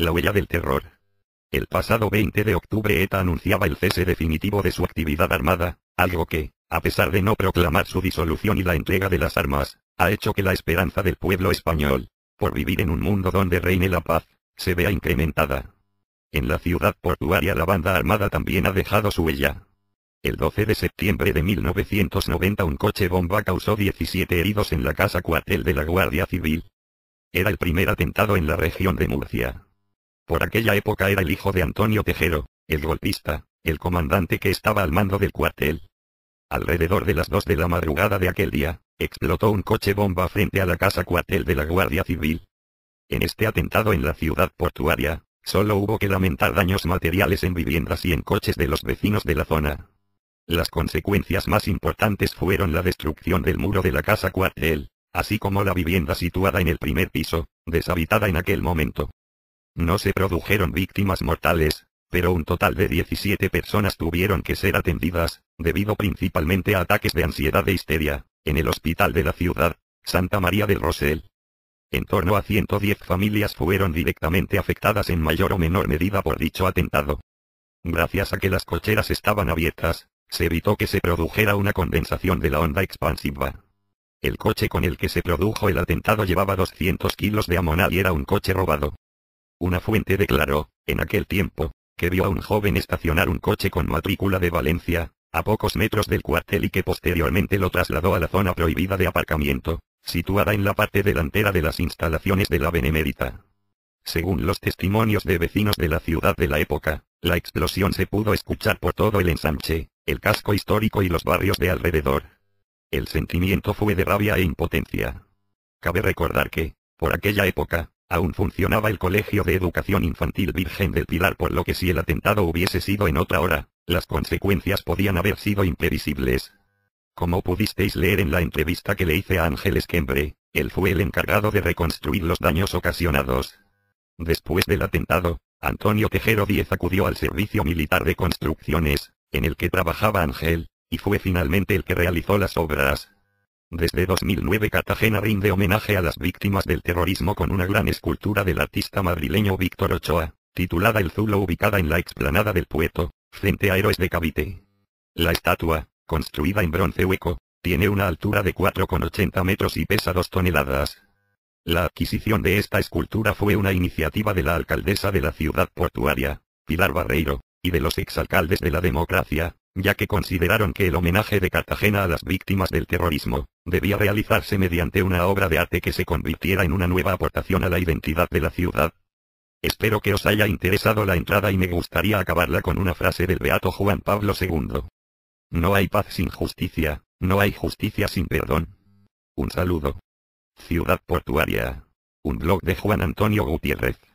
La huella del terror. El pasado 20 de octubre ETA anunciaba el cese definitivo de su actividad armada, algo que, a pesar de no proclamar su disolución y la entrega de las armas, ha hecho que la esperanza del pueblo español, por vivir en un mundo donde reine la paz, se vea incrementada. En la ciudad portuaria la banda armada también ha dejado su huella. El 12 de septiembre de 1990 un coche bomba causó 17 heridos en la casa cuartel de la Guardia Civil. Era el primer atentado en la región de Murcia. Por aquella época era el hijo de Antonio Tejero, el golpista, el comandante que estaba al mando del cuartel. Alrededor de las 2 de la madrugada de aquel día, explotó un coche bomba frente a la casa cuartel de la Guardia Civil. En este atentado en la ciudad portuaria, solo hubo que lamentar daños materiales en viviendas y en coches de los vecinos de la zona. Las consecuencias más importantes fueron la destrucción del muro de la casa cuartel, así como la vivienda situada en el primer piso, deshabitada en aquel momento. No se produjeron víctimas mortales, pero un total de 17 personas tuvieron que ser atendidas, debido principalmente a ataques de ansiedad e histeria, en el hospital de la ciudad, Santa María del Rosel. En torno a 110 familias fueron directamente afectadas en mayor o menor medida por dicho atentado. Gracias a que las cocheras estaban abiertas, se evitó que se produjera una condensación de la onda expansiva. El coche con el que se produjo el atentado llevaba 200 kilos de amonal y era un coche robado. Una fuente declaró, en aquel tiempo, que vio a un joven estacionar un coche con matrícula de Valencia, a pocos metros del cuartel y que posteriormente lo trasladó a la zona prohibida de aparcamiento, situada en la parte delantera de las instalaciones de la Benemérita. Según los testimonios de vecinos de la ciudad de la época, la explosión se pudo escuchar por todo el ensanche, el casco histórico y los barrios de alrededor. El sentimiento fue de rabia e impotencia. Cabe recordar que, por aquella época, Aún funcionaba el Colegio de Educación Infantil Virgen del Pilar por lo que si el atentado hubiese sido en otra hora, las consecuencias podían haber sido imprevisibles. Como pudisteis leer en la entrevista que le hice a Ángel Esquembre, él fue el encargado de reconstruir los daños ocasionados. Después del atentado, Antonio Tejero Díez acudió al Servicio Militar de Construcciones, en el que trabajaba Ángel, y fue finalmente el que realizó las obras. Desde 2009 Cartagena rinde homenaje a las víctimas del terrorismo con una gran escultura del artista madrileño Víctor Ochoa, titulada El Zulo ubicada en la explanada del Puerto, frente a Héroes de Cavite. La estatua, construida en bronce hueco, tiene una altura de 4,80 metros y pesa 2 toneladas. La adquisición de esta escultura fue una iniciativa de la alcaldesa de la ciudad portuaria, Pilar Barreiro, y de los exalcaldes de la democracia, ya que consideraron que el homenaje de Cartagena a las víctimas del terrorismo, debía realizarse mediante una obra de arte que se convirtiera en una nueva aportación a la identidad de la ciudad. Espero que os haya interesado la entrada y me gustaría acabarla con una frase del Beato Juan Pablo II. No hay paz sin justicia, no hay justicia sin perdón. Un saludo. Ciudad Portuaria. Un blog de Juan Antonio Gutiérrez.